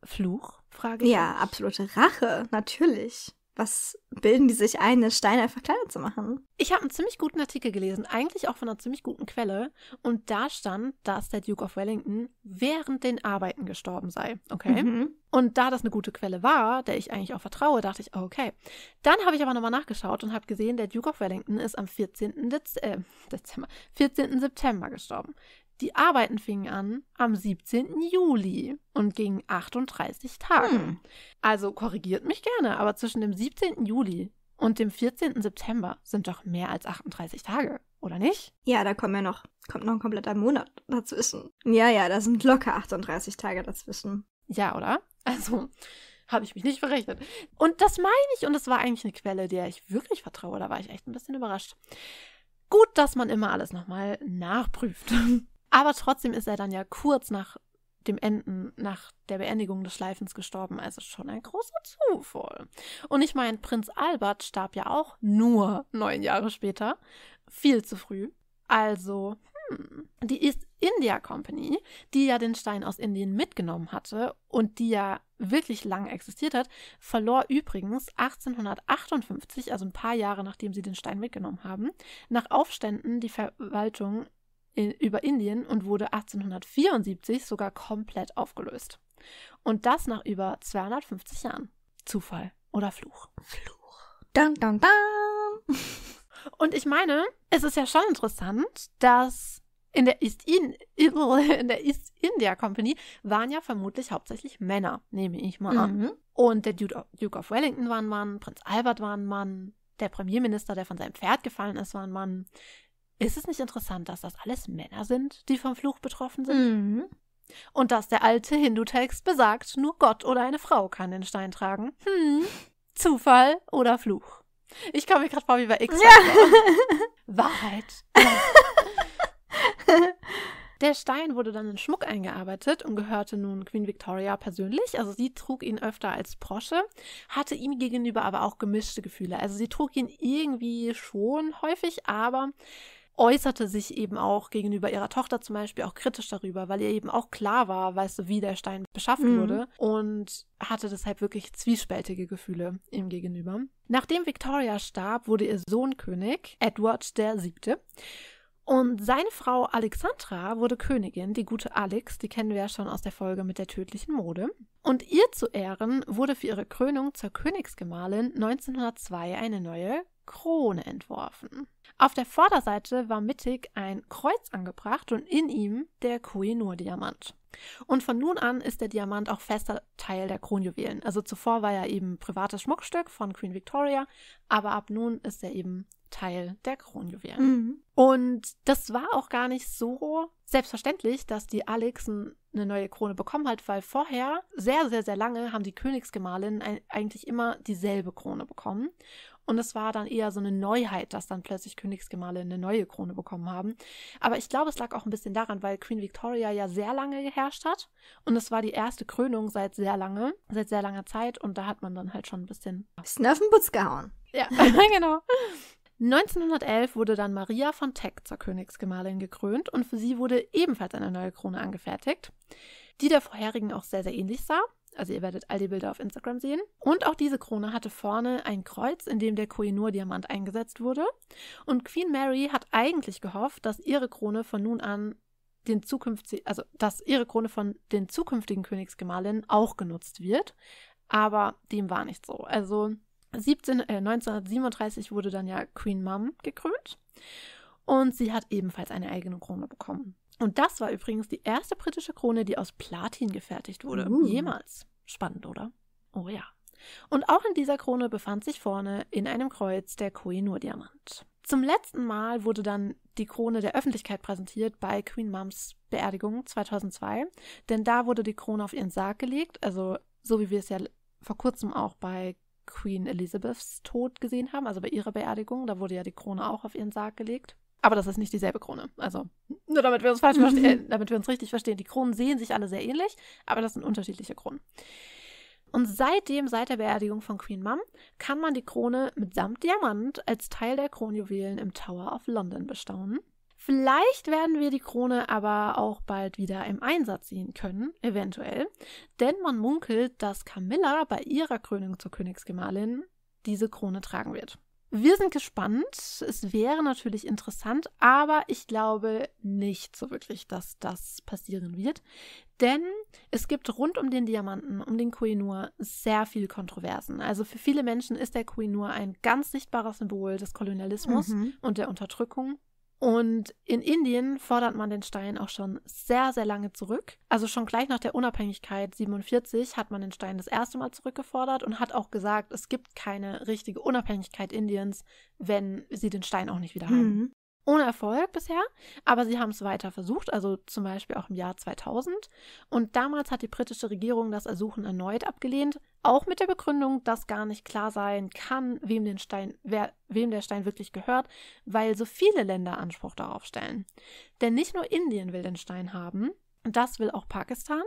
[SPEAKER 2] Fluch, frage ich. Ja, absolute Rache, natürlich was bilden die sich ein, den Stein einfach kleiner zu machen? Ich habe einen ziemlich guten Artikel gelesen, eigentlich auch von einer ziemlich guten Quelle. Und da stand,
[SPEAKER 1] dass der Duke of Wellington während den Arbeiten gestorben sei. Okay. Mhm. Und da das eine gute Quelle war, der ich eigentlich auch vertraue, dachte ich, oh, okay. Dann habe ich aber nochmal nachgeschaut und habe gesehen, der Duke of Wellington ist am 14. Dez äh, Dezember, 14. September gestorben. Die Arbeiten fingen an am 17. Juli und gingen 38 Tage. Hm. Also korrigiert mich gerne, aber zwischen dem 17. Juli und dem 14. September
[SPEAKER 2] sind doch mehr als 38 Tage, oder nicht? Ja, da kommen ja noch, kommt noch ein kompletter Monat dazwischen. Ja, ja, da sind locker 38 Tage dazwischen. Ja, oder? Also,
[SPEAKER 1] habe ich mich nicht verrechnet. Und das meine ich, und das war eigentlich eine Quelle, der ich wirklich vertraue. Da war ich echt ein bisschen überrascht. Gut, dass man immer alles nochmal nachprüft. [LAUGHS] Aber trotzdem ist er dann ja kurz nach dem Enden, nach der Beendigung des Schleifens gestorben. Also schon ein großer Zufall. Und ich meine, Prinz Albert starb ja auch nur neun Jahre später. Viel zu früh. Also, hm, die East India Company, die ja den Stein aus Indien mitgenommen hatte und die ja wirklich lang existiert hat, verlor übrigens 1858, also ein paar Jahre nachdem sie den Stein mitgenommen haben, nach Aufständen die Verwaltung in, über Indien und wurde 1874 sogar komplett aufgelöst. Und das nach über 250 Jahren. Zufall oder Fluch? Fluch. Dun, dun, dun. [LAUGHS] Und ich meine, es ist ja schon interessant, dass in der East, in, [LAUGHS] in East India Company waren ja vermutlich hauptsächlich Männer, nehme ich mal an. Mhm. Und der Duke of Wellington war ein Mann, Prinz Albert war ein Mann, der Premierminister, der von seinem Pferd gefallen ist, war ein Mann, ist es nicht interessant, dass das alles Männer sind, die vom Fluch betroffen sind? Mhm. Und dass der alte Hindu-Text besagt, nur Gott oder eine Frau kann den Stein tragen. Hm. Zufall oder Fluch? Ich komme mir gerade vor wie bei X. Ja. [LAUGHS] Wahrheit. [LAUGHS] Der Stein wurde dann in Schmuck eingearbeitet und gehörte nun Queen Victoria persönlich. Also sie trug ihn öfter als Brosche, hatte ihm gegenüber aber auch gemischte Gefühle. Also sie trug ihn irgendwie schon häufig, aber äußerte sich eben auch gegenüber ihrer Tochter zum Beispiel auch kritisch darüber, weil ihr eben auch klar war, weißt du, wie der Stein beschafft mhm. wurde und hatte deshalb wirklich zwiespältige Gefühle ihm gegenüber. Nachdem Victoria starb, wurde ihr Sohn König, Edward der Siebte. Und seine Frau Alexandra wurde Königin, die gute Alex, die kennen wir ja schon aus der Folge mit der tödlichen Mode. Und ihr zu Ehren wurde für ihre Krönung zur Königsgemahlin 1902 eine neue Krone entworfen. Auf der Vorderseite war mittig ein Kreuz angebracht und in ihm der Kohinoor-Diamant. Und von nun an ist der Diamant auch fester Teil der Kronjuwelen. Also zuvor war er eben privates Schmuckstück von Queen Victoria, aber ab nun ist er eben Teil der Kronjuwelen. Mhm. Und das war auch gar nicht so selbstverständlich, dass die Alex eine neue Krone bekommen hat, weil vorher, sehr, sehr, sehr lange, haben die Königsgemahlinnen eigentlich immer dieselbe Krone bekommen. Und es war dann eher so eine Neuheit, dass dann plötzlich Königsgemahle eine neue Krone bekommen haben. Aber ich glaube, es lag auch ein bisschen daran, weil Queen Victoria ja sehr lange geherrscht hat. Und es war die erste Krönung seit sehr lange, seit sehr langer Zeit. Und da hat man dann halt schon ein bisschen. Snuffenputz gehauen. Ja, [LAUGHS] genau. 1911 wurde dann Maria von Teck zur Königsgemahlin gekrönt und für sie wurde ebenfalls eine neue Krone angefertigt, die der vorherigen auch sehr, sehr ähnlich sah. Also ihr werdet all die Bilder auf Instagram sehen. Und auch diese Krone hatte vorne ein Kreuz, in dem der Kohinoor-Diamant eingesetzt wurde. Und Queen Mary hat eigentlich gehofft, dass ihre Krone von nun an den zukünftigen, also dass ihre Krone von den zukünftigen Königsgemahlinnen auch genutzt wird. Aber dem war nicht so. Also 17, äh, 1937 wurde dann ja Queen Mum gekrönt. Und sie hat ebenfalls eine eigene Krone bekommen. Und das war übrigens die erste britische Krone, die aus Platin gefertigt wurde. Uh. Jemals. Spannend, oder? Oh ja. Und auch in dieser Krone befand sich vorne in einem Kreuz der Kohinur-Diamant. Zum letzten Mal wurde dann die Krone der Öffentlichkeit präsentiert bei Queen Mums Beerdigung 2002, denn da wurde die Krone auf ihren Sarg gelegt, also so wie wir es ja vor kurzem auch bei Queen Elizabeths Tod gesehen haben, also bei ihrer Beerdigung, da wurde ja die Krone auch auf ihren Sarg gelegt. Aber das ist nicht dieselbe Krone. Also, nur damit wir uns falsch verstehen, mhm. äh, damit wir uns richtig verstehen. Die Kronen sehen sich alle sehr ähnlich, aber das sind unterschiedliche Kronen. Und seitdem, seit der Beerdigung von Queen Mum, kann man die Krone mitsamt Diamant als Teil der Kronjuwelen im Tower of London bestaunen. Vielleicht werden wir die Krone aber auch bald wieder im Einsatz sehen können, eventuell, denn man munkelt, dass Camilla bei ihrer Krönung zur Königsgemahlin diese Krone tragen wird. Wir sind gespannt. Es wäre natürlich interessant, aber ich glaube nicht so wirklich, dass das passieren wird. Denn es gibt rund um den Diamanten, um den Koinur, sehr viel Kontroversen. Also für viele Menschen ist der Koinur ein ganz sichtbares Symbol des Kolonialismus mhm. und der Unterdrückung und in Indien fordert man den Stein auch schon sehr, sehr lange zurück. Also schon gleich nach der Unabhängigkeit 47 hat man den Stein das erste Mal zurückgefordert und hat auch gesagt, es gibt keine richtige Unabhängigkeit Indiens, wenn sie den Stein auch nicht wieder haben. Mhm ohne Erfolg bisher, aber sie haben es weiter versucht, also zum Beispiel auch im Jahr 2000. Und damals hat die britische Regierung das Ersuchen erneut abgelehnt, auch mit der Begründung, dass gar nicht klar sein kann, wem, Stein, wer, wem der Stein wirklich gehört, weil so viele Länder Anspruch darauf stellen. Denn nicht nur Indien will den Stein haben, das will auch Pakistan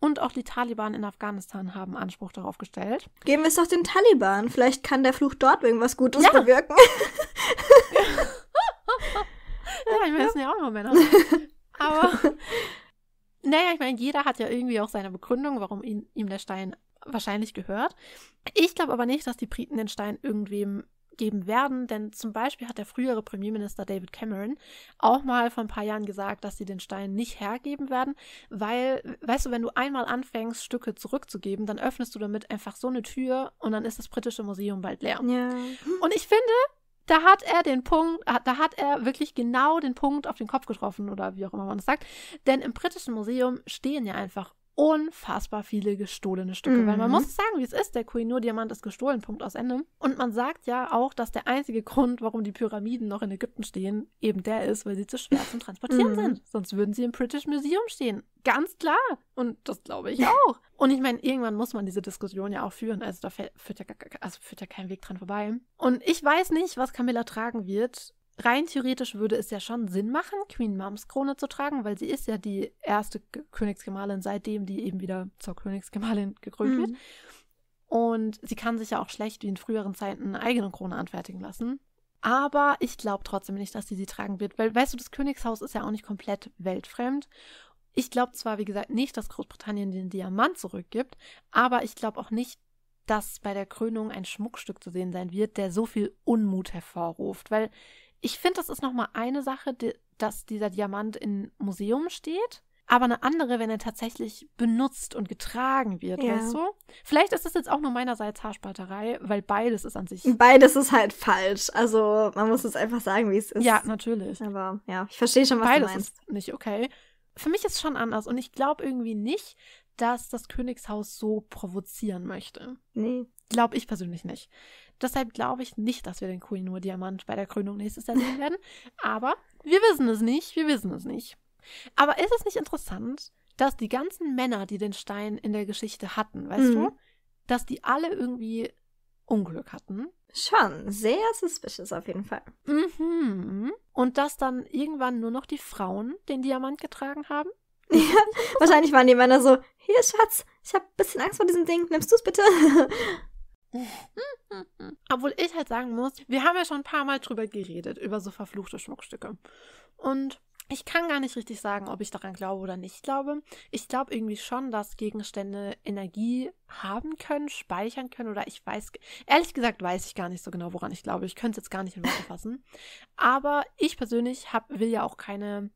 [SPEAKER 1] und auch die Taliban in Afghanistan haben Anspruch darauf
[SPEAKER 2] gestellt. Geben wir es doch den Taliban. Vielleicht kann der Fluch dort irgendwas Gutes ja. bewirken. [LAUGHS] [LAUGHS] ja, ich meine, das sind ja auch nur Männer. [LAUGHS] Aber,
[SPEAKER 1] naja, ich meine, jeder hat ja irgendwie auch seine Begründung, warum ihn, ihm der Stein wahrscheinlich gehört. Ich glaube aber nicht, dass die Briten den Stein irgendwem geben werden, denn zum Beispiel hat der frühere Premierminister David Cameron auch mal vor ein paar Jahren gesagt, dass sie den Stein nicht hergeben werden, weil, weißt du, wenn du einmal anfängst, Stücke zurückzugeben, dann öffnest du damit einfach so eine Tür und dann ist das britische Museum bald leer. Ja. Und ich finde, da hat er den Punkt, ah, da hat er wirklich genau den Punkt auf den Kopf getroffen oder wie auch immer man das sagt. Denn im Britischen Museum stehen ja einfach unfassbar viele gestohlene Stücke, mhm. weil man mhm. muss sagen, wie es ist, der Koinur-Diamant ist gestohlen, Punkt aus Ende. Und man sagt ja auch, dass der einzige Grund, warum die Pyramiden noch in Ägypten stehen, eben der ist, weil sie zu schwer zum Transportieren mhm. sind. Sonst würden sie im British Museum stehen. Ganz klar. Und das glaube ich auch. Und ich meine, irgendwann muss man diese Diskussion ja auch führen. Also da führt ja, also führt ja kein Weg dran vorbei. Und ich weiß nicht, was Camilla tragen wird rein theoretisch würde es ja schon Sinn machen, Queen Mums Krone zu tragen, weil sie ist ja die erste G Königsgemahlin, seitdem die eben wieder zur Königsgemahlin gekrönt mhm. wird. Und sie kann sich ja auch schlecht wie in früheren Zeiten eine eigene Krone anfertigen lassen. Aber ich glaube trotzdem nicht, dass sie sie tragen wird, weil, weißt du, das Königshaus ist ja auch nicht komplett weltfremd. Ich glaube zwar, wie gesagt, nicht, dass Großbritannien den Diamant zurückgibt, aber ich glaube auch nicht, dass bei der Krönung ein Schmuckstück zu sehen sein wird, der so viel Unmut hervorruft, weil ich finde, das ist nochmal eine Sache, die, dass dieser Diamant im Museum steht. Aber eine andere, wenn er tatsächlich benutzt und getragen wird, ja. weißt du? Vielleicht ist das jetzt auch nur meinerseits Haarspalterei, weil beides ist an sich.
[SPEAKER 2] Beides ist halt falsch. Also man muss es einfach sagen, wie es ist. Ja, natürlich. Aber ja, ich verstehe schon, was beides du meinst. Ist nicht okay. Für mich
[SPEAKER 1] ist es schon anders und ich glaube irgendwie nicht, dass das Königshaus so provozieren möchte. Nee. Glaube ich persönlich nicht. Deshalb glaube ich nicht, dass wir den Queen nur Diamant bei der Krönung nächstes Jahr sehen werden. Aber wir wissen es nicht, wir wissen es nicht. Aber ist es nicht interessant, dass die ganzen Männer, die den Stein in der Geschichte hatten, weißt mhm. du, dass die alle irgendwie Unglück hatten? Schon, sehr suspicious auf jeden Fall.
[SPEAKER 2] Mhm. Und dass dann irgendwann nur noch die Frauen den Diamant getragen haben? Ja, [LAUGHS] wahrscheinlich waren die Männer so, hier Schatz, ich habe ein bisschen Angst vor diesem Ding, nimmst du es bitte? [LAUGHS]
[SPEAKER 1] [LAUGHS]
[SPEAKER 2] Obwohl ich halt sagen muss, wir haben ja schon ein paar Mal drüber
[SPEAKER 1] geredet, über so verfluchte Schmuckstücke. Und ich kann gar nicht richtig sagen, ob ich daran glaube oder nicht glaube. Ich glaube irgendwie schon, dass Gegenstände Energie haben können, speichern können oder ich weiß, ehrlich gesagt weiß ich gar nicht so genau, woran ich glaube. Ich könnte es jetzt gar nicht in Worte fassen. Aber ich persönlich hab, will ja auch keine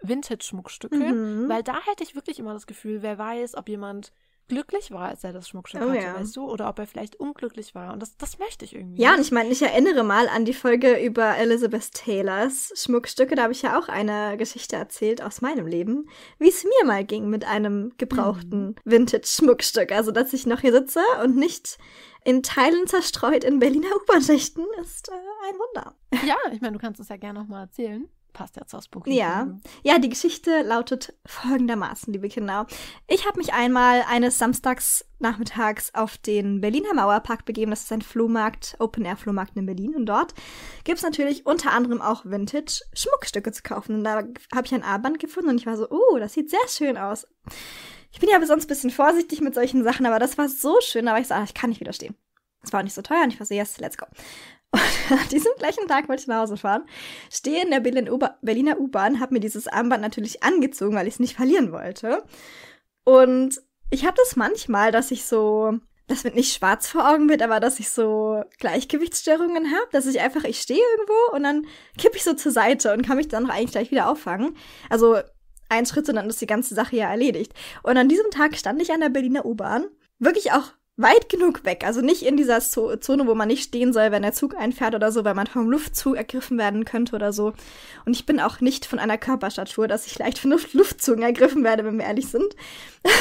[SPEAKER 1] Vintage-Schmuckstücke, mhm. weil da hätte ich wirklich immer das Gefühl, wer weiß, ob jemand glücklich war, als er das Schmuckstück oh, hatte, ja. weißt du? Oder ob er vielleicht unglücklich war. Und das, das möchte ich irgendwie. Ja,
[SPEAKER 2] und ich meine, ich erinnere mal an die Folge über Elizabeth Taylors Schmuckstücke. Da habe ich ja auch eine Geschichte erzählt aus meinem Leben, wie es mir mal ging mit einem gebrauchten mhm. Vintage-Schmuckstück. Also, dass ich noch hier sitze und nicht in Teilen zerstreut in Berliner U-Bahn-Schächten ist äh, ein Wunder. Ja,
[SPEAKER 1] ich meine, du kannst es ja gerne nochmal erzählen passt jetzt aus Buch. Ja.
[SPEAKER 2] ja, die Geschichte lautet folgendermaßen, liebe Kinder. Ich habe mich einmal eines Samstags nachmittags auf den Berliner Mauerpark begeben. Das ist ein Flohmarkt, Open-Air-Flohmarkt in Berlin. Und dort gibt es natürlich unter anderem auch Vintage-Schmuckstücke zu kaufen. Und da habe ich ein Armband gefunden und ich war so, oh, das sieht sehr schön aus. Ich bin ja sonst ein bisschen vorsichtig mit solchen Sachen, aber das war so schön, Aber war ich so, ah, ich kann nicht widerstehen. Es war auch nicht so teuer und ich war so, yes, let's go. Und [LAUGHS] an diesem gleichen Tag wollte ich nach Hause fahren, stehe in der Berliner U-Bahn, habe mir dieses Armband natürlich angezogen, weil ich es nicht verlieren wollte. Und ich habe das manchmal, dass ich so, dass mir nicht schwarz vor Augen wird, aber dass ich so Gleichgewichtsstörungen habe, dass ich einfach, ich stehe irgendwo und dann kippe ich so zur Seite und kann mich dann noch eigentlich gleich wieder auffangen. Also ein Schritt und dann ist die ganze Sache ja erledigt. Und an diesem Tag stand ich an der Berliner U-Bahn, wirklich auch weit genug weg, also nicht in dieser Zo Zone, wo man nicht stehen soll, wenn der Zug einfährt oder so, weil man vom Luftzug ergriffen werden könnte oder so. Und ich bin auch nicht von einer Körperstatur, dass ich leicht von Luft Luftzügen ergriffen werde, wenn wir ehrlich sind.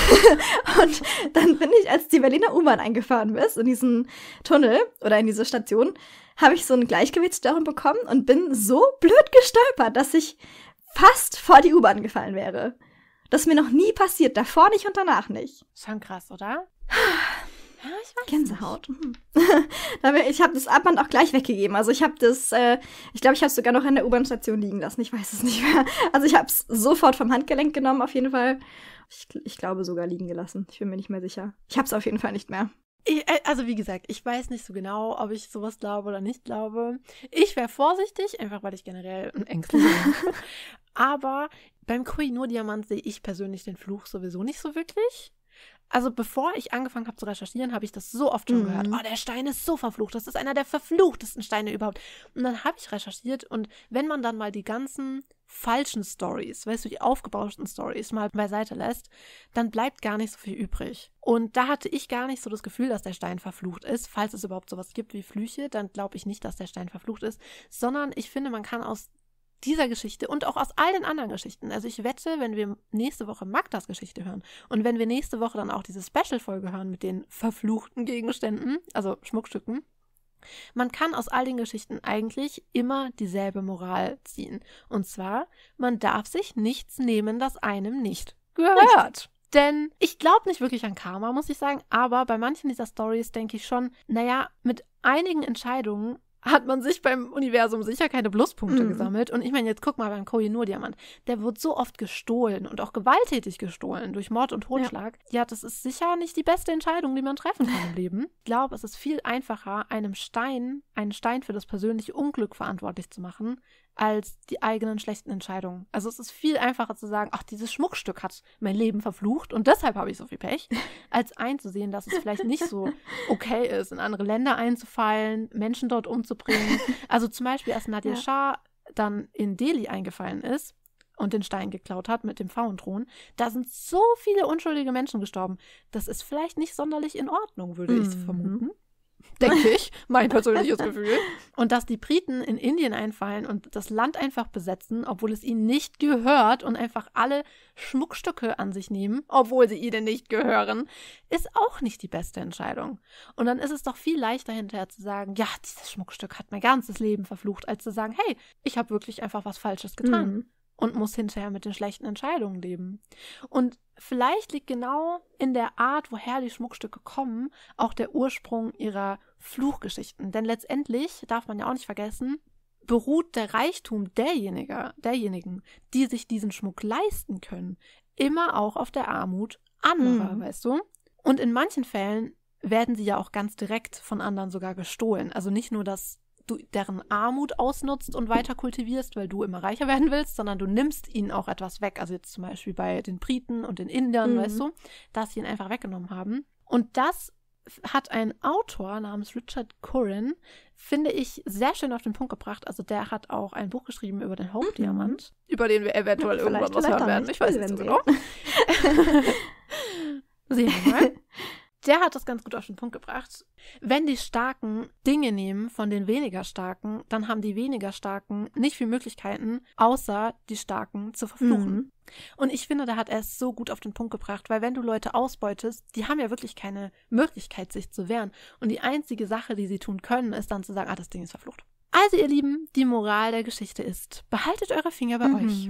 [SPEAKER 2] [LAUGHS] und dann bin ich, als die Berliner U-Bahn eingefahren ist, in diesen Tunnel oder in diese Station, habe ich so einen Gleichgewichtsstörung bekommen und bin so blöd gestolpert, dass ich fast vor die U-Bahn gefallen wäre. Das ist mir noch nie passiert, davor nicht und danach nicht. Schon krass, oder? [SIGHS] Ja, ich weiß. Gänsehaut. Nicht. Mhm. [LAUGHS] ich habe das Abband auch gleich weggegeben. Also ich habe das, äh, ich glaube, ich habe es sogar noch an der U-Bahn-Station liegen lassen. Ich weiß es nicht mehr. [LAUGHS] Also ich habe es sofort vom Handgelenk genommen, auf jeden Fall. Ich, ich, glaube sogar liegen gelassen. Ich bin mir nicht mehr sicher. Ich habe es auf jeden Fall nicht mehr. Ich, äh, also wie gesagt, ich weiß nicht so genau, ob ich sowas glaube oder nicht glaube. Ich wäre vorsichtig,
[SPEAKER 1] einfach weil ich generell ein Ängstlich bin. [LAUGHS] Aber beim Koinur-Diamant sehe ich persönlich den Fluch sowieso nicht so wirklich. Also bevor ich angefangen habe zu recherchieren, habe ich das so oft schon mhm. gehört. Oh, der Stein ist so verflucht. Das ist einer der verfluchtesten Steine überhaupt. Und dann habe ich recherchiert und wenn man dann mal die ganzen falschen Stories, weißt du, die aufgebauschten Stories mal beiseite lässt, dann bleibt gar nicht so viel übrig. Und da hatte ich gar nicht so das Gefühl, dass der Stein verflucht ist. Falls es überhaupt sowas gibt wie Flüche, dann glaube ich nicht, dass der Stein verflucht ist, sondern ich finde, man kann aus dieser Geschichte und auch aus all den anderen Geschichten. Also ich wette, wenn wir nächste Woche Magdas Geschichte hören und wenn wir nächste Woche dann auch diese Special-Folge hören mit den verfluchten Gegenständen, also Schmuckstücken, man kann aus all den Geschichten eigentlich immer dieselbe Moral ziehen. Und zwar, man darf sich nichts nehmen, das einem nicht gehört. Denn ich glaube nicht wirklich an Karma, muss ich sagen, aber bei manchen dieser Stories denke ich schon, naja, mit einigen Entscheidungen hat man sich beim Universum sicher keine Pluspunkte mhm. gesammelt. Und ich meine, jetzt guck mal beim Kohinoor-Diamant. Der wird so oft gestohlen und auch gewalttätig gestohlen durch Mord und Totschlag. Ja. ja, das ist sicher nicht die beste Entscheidung, die man treffen kann im Leben. Ich glaube, es ist viel einfacher, einem Stein, einen Stein für das persönliche Unglück verantwortlich zu machen, als die eigenen schlechten Entscheidungen. Also es ist viel einfacher zu sagen, ach, dieses Schmuckstück hat mein Leben verflucht und deshalb habe ich so viel Pech, [LAUGHS] als einzusehen, dass es vielleicht nicht so [LAUGHS] okay ist, in andere Länder einzufallen, Menschen dort umzubringen. [LAUGHS] Also zum Beispiel, als Nadia ja. Shah dann in Delhi eingefallen ist und den Stein geklaut hat mit dem Pfauenthron, da sind so viele unschuldige Menschen gestorben. Das ist vielleicht nicht sonderlich in Ordnung, würde mhm. ich vermuten denke ich, mein persönliches [LAUGHS] Gefühl. Und dass die Briten in Indien einfallen und das Land einfach besetzen, obwohl es ihnen nicht gehört und einfach alle Schmuckstücke an sich nehmen, obwohl sie ihnen nicht gehören, ist auch nicht die beste Entscheidung. Und dann ist es doch viel leichter hinterher zu sagen, ja, dieses Schmuckstück hat mein ganzes Leben verflucht, als zu sagen, hey, ich habe wirklich einfach was Falsches getan. Mhm und muss hinterher mit den schlechten Entscheidungen leben. Und vielleicht liegt genau in der Art, woher die Schmuckstücke kommen, auch der Ursprung ihrer Fluchgeschichten. Denn letztendlich darf man ja auch nicht vergessen, beruht der Reichtum derjenigen, derjenigen, die sich diesen Schmuck leisten können, immer auch auf der Armut anderer, mhm. weißt du? Und in manchen Fällen werden sie ja auch ganz direkt von anderen sogar gestohlen. Also nicht nur, dass du deren Armut ausnutzt und weiter kultivierst, weil du immer reicher werden willst, sondern du nimmst ihnen auch etwas weg. Also jetzt zum Beispiel bei den Briten und den Indern, mhm. weißt du, dass sie ihn einfach weggenommen haben. Und das hat ein Autor namens Richard Curran, finde ich, sehr schön auf den Punkt gebracht. Also der hat auch ein Buch geschrieben über den Home-Diamant. Mhm. Über den wir eventuell ja, [LAUGHS] irgendwann was hören werden. Ich weiß nicht so genau. [LAUGHS] [LAUGHS] Sehen wir mal der hat das ganz gut auf den Punkt gebracht. Wenn die Starken Dinge nehmen von den weniger Starken, dann haben die weniger Starken nicht viel Möglichkeiten, außer die Starken zu verfluchen. Mhm. Und ich finde, da hat er es so gut auf den Punkt gebracht, weil wenn du Leute ausbeutest, die haben ja wirklich keine Möglichkeit, sich zu wehren. Und die einzige Sache, die sie tun können, ist dann zu sagen, ah, das Ding ist verflucht. Also, ihr Lieben, die Moral
[SPEAKER 2] der Geschichte ist,
[SPEAKER 1] behaltet eure Finger bei mhm. euch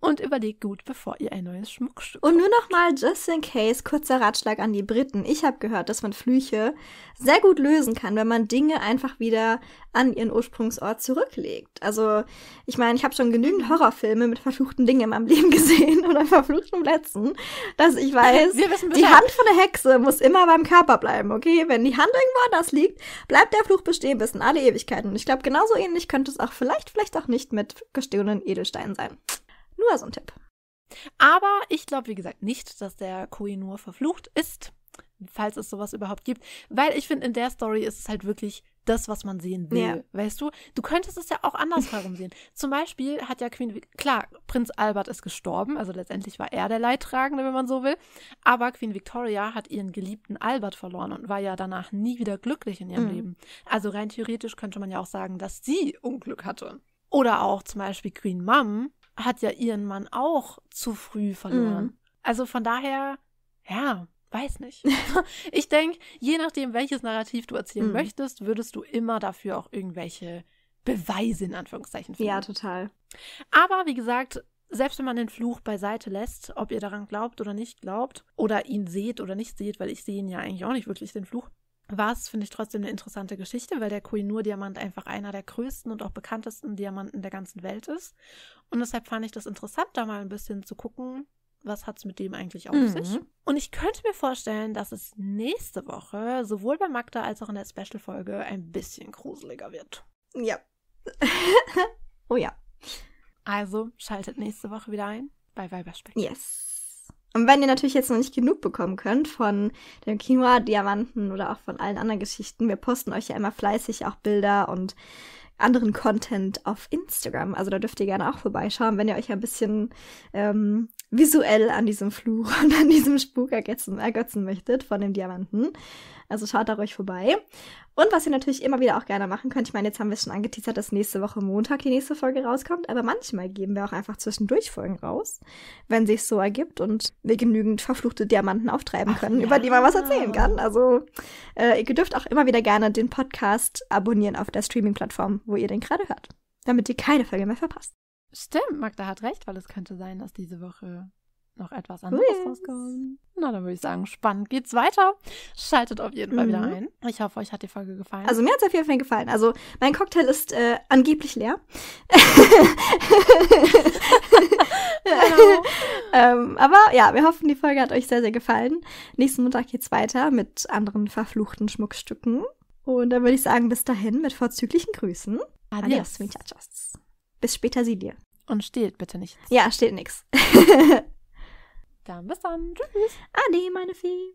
[SPEAKER 2] und überlegt gut, bevor ihr ein neues Schmuckstück. Und nur nochmal, just in case, kurzer Ratschlag an die Briten. Ich habe gehört, dass man Flüche sehr gut lösen kann, wenn man Dinge einfach wieder an ihren Ursprungsort zurücklegt. Also, ich meine, ich habe schon genügend Horrorfilme mit verfluchten Dingen in meinem [LAUGHS] Leben gesehen oder verfluchten Plätzen, dass ich weiß, die Hand von der Hexe muss immer beim Körper bleiben, okay? Wenn die Hand irgendwo anders liegt, bleibt der Fluch bestehen bis in alle Ewigkeiten. Und ich glaube, genau genauso ähnlich könnte es auch vielleicht, vielleicht auch nicht mit gestehenden Edelsteinen sein. Nur so ein Tipp.
[SPEAKER 1] Aber ich glaube, wie gesagt, nicht, dass der Koinur verflucht ist, falls es sowas überhaupt gibt, weil ich finde, in der Story ist es halt wirklich das, was man sehen will. Ja. Weißt du? Du könntest es ja auch andersherum sehen. [LAUGHS] Zum Beispiel hat ja Queen, klar, Prinz Albert ist gestorben, also letztendlich war er der Leidtragende, wenn man so will. Aber Queen Victoria hat ihren geliebten Albert verloren und war ja danach nie wieder glücklich in ihrem mhm. Leben. Also rein theoretisch könnte man ja auch sagen, dass sie Unglück hatte. Oder auch zum Beispiel Queen Mum hat ja ihren Mann auch zu früh verloren. Mhm. Also von daher, ja, weiß nicht. [LAUGHS] ich denke, je nachdem, welches Narrativ du erzählen mhm. möchtest, würdest du immer dafür auch irgendwelche Beweise in Anführungszeichen finden. Ja, total. Aber wie gesagt, selbst wenn man den Fluch beiseite lässt, ob ihr daran glaubt oder nicht glaubt, oder ihn seht oder nicht seht, weil ich sehe ihn ja eigentlich auch nicht wirklich, den Fluch, war es, finde ich, trotzdem eine interessante Geschichte, weil der Koinur-Diamant einfach einer der größten und auch bekanntesten Diamanten der ganzen Welt ist. Und deshalb fand ich das interessant, da mal ein bisschen zu gucken, was hat es mit dem eigentlich auf mhm. sich? Und ich könnte mir vorstellen, dass es nächste Woche sowohl bei Magda als auch in der Special-Folge ein bisschen gruseliger wird. Ja. [LAUGHS] oh ja. Also schaltet nächste Woche wieder ein bei Weiberspeck.
[SPEAKER 2] Yes. Und wenn ihr natürlich jetzt noch nicht genug bekommen könnt von dem Quinoa-Diamanten oder auch von allen anderen Geschichten, wir posten euch ja immer fleißig auch Bilder und anderen Content auf Instagram. Also da dürft ihr gerne auch vorbeischauen, wenn ihr euch ein bisschen ähm, visuell an diesem Fluch und an diesem Spuk ergötzen, ergötzen möchtet von dem Diamanten. Also schaut da ruhig vorbei. Und was ihr natürlich immer wieder auch gerne machen könnt, ich meine, jetzt haben wir es schon angeteasert, dass nächste Woche Montag die nächste Folge rauskommt, aber manchmal geben wir auch einfach zwischendurch Folgen raus, wenn sich so ergibt und wir genügend verfluchte Diamanten auftreiben Ach, können, ja. über die man was erzählen kann. Also äh, ihr dürft auch immer wieder gerne den Podcast abonnieren auf der Streaming-Plattform, wo ihr den gerade hört, damit ihr keine Folge mehr verpasst. Stimmt, Magda hat recht, weil es könnte
[SPEAKER 1] sein, dass diese Woche noch etwas anderes yes. Hm.
[SPEAKER 2] rauskommt.
[SPEAKER 1] Na, dann würde ich sagen, spannend geht's weiter. Schaltet auf jeden Fall mhm. wieder ein.
[SPEAKER 2] Ich hoffe, euch hat die Folge gefallen. Also mir hat es auf jeden Fall gefallen. Also mein Cocktail ist äh, angeblich leer. [LAUGHS] [LAUGHS] ähm, aber ja, wir hoffen, die Folge hat euch sehr, sehr gefallen. Nächsten Montag geht's weiter mit anderen verfluchten Schmuckstücken. Und dann würde ich sagen, bis dahin mit vorzüglichen Grüßen. Adios. Adios. Bis später, sie dir. Und steht bitte nicht. Ja, steht nix. [LAUGHS] [LAUGHS] dann bis dann. Tschüss. Ade, meine Fee.